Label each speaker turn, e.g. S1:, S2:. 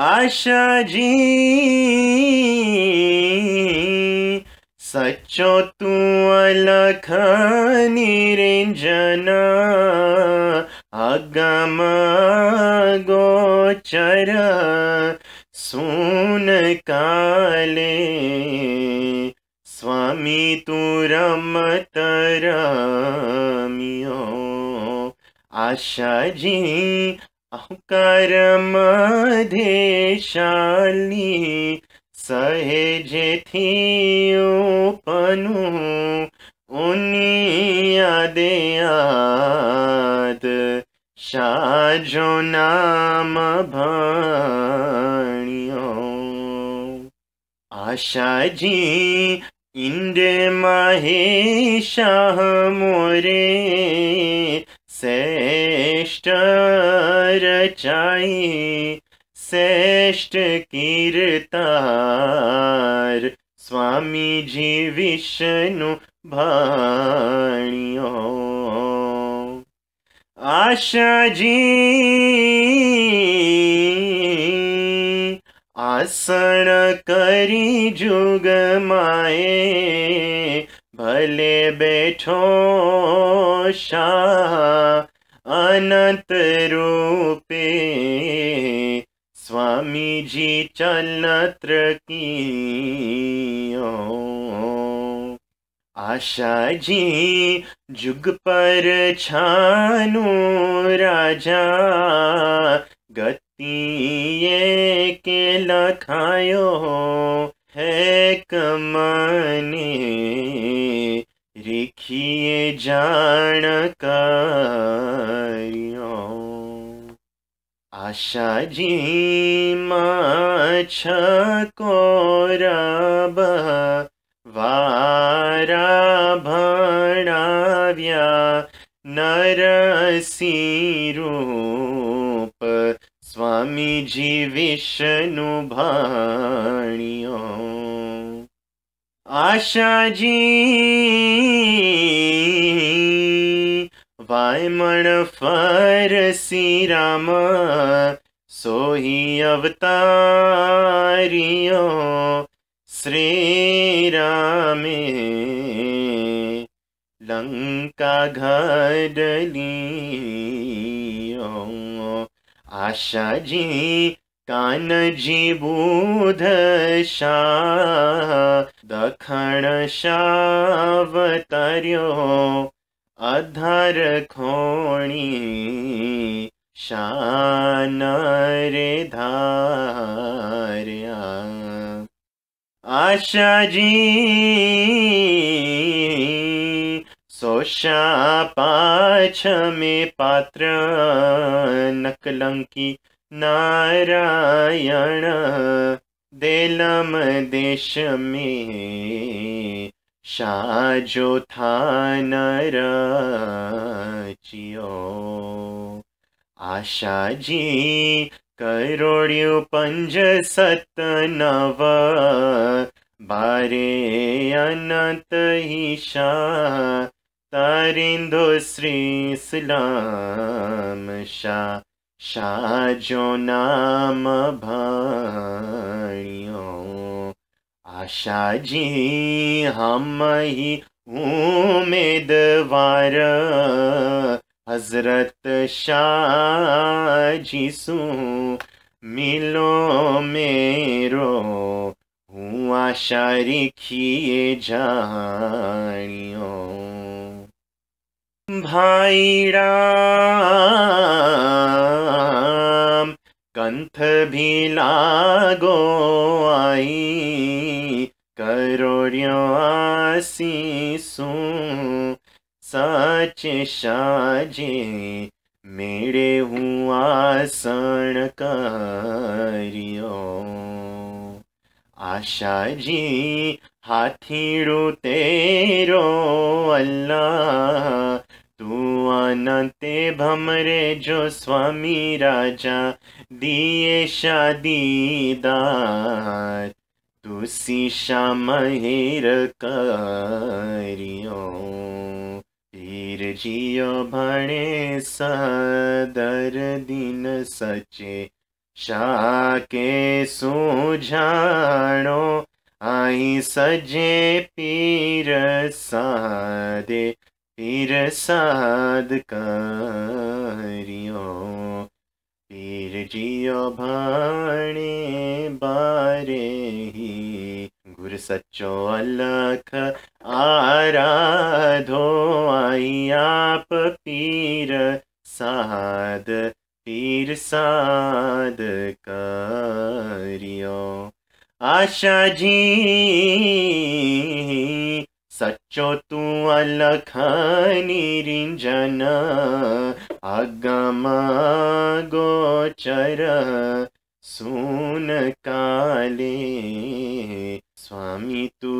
S1: आशा जी निरंजन अगम गोचर काले स्वामी तू रमतरमो आशा जी अहङ्कार मधेशली सहजेथियोपनु उदयात् शाहो न मभणयो आशा जी इन्द्र महे शाह मोरे श्रेष्ठ स्वामी जी विष्णु भाणियो आशा जी आसन करी जुग माए भले बैठो शाह अनंत रूपे स्वामी जी चलत्र की आशा जी जुग पर छानो राजा गति ये के लखायो है कमानी जनकर आशा रब मोरब वार भण्या स्वामी जी विष्णु भाणयो आशा जी राम सोही सोहि अवता रामे लङ्का जी आशाजी कानजी दखण दखणतर्य अधरी शा रे धारया आशजी सोशा पाच्छ मे पात्र नकलंकी नारायण देलम देश मे साजोथानरचियो आशाजी करोड़ियो पंज सत नव बारे अनत ईशा तरिंदो श्री सलाम शाह नाम भाणियो आशाजी हम ही उम्मीदवार हजरत शाहजी सु मिलो मेरो हुआ शारी जानियो भाईरा कंथ भी लागो आई करोड़ियासीसू सच साजे मेरे हुआ सण करियो आशा जी हाथीड़ो तेरो अल्लाह तू अनते भमरे जो स्वामी राजा दिशा दीदा तुसी श्याम हेर करियो तीर भणे सदर दिन सचे शाके सुझाणो आई सजे पीर साधे पीर साध करियों जियो भाणे बारे गुर सच्चो अलख आराधो आप पीर साध पीर करियो आशा जी तू अलख निरिंजना आगम गोचर सुनकाले स्वामी तु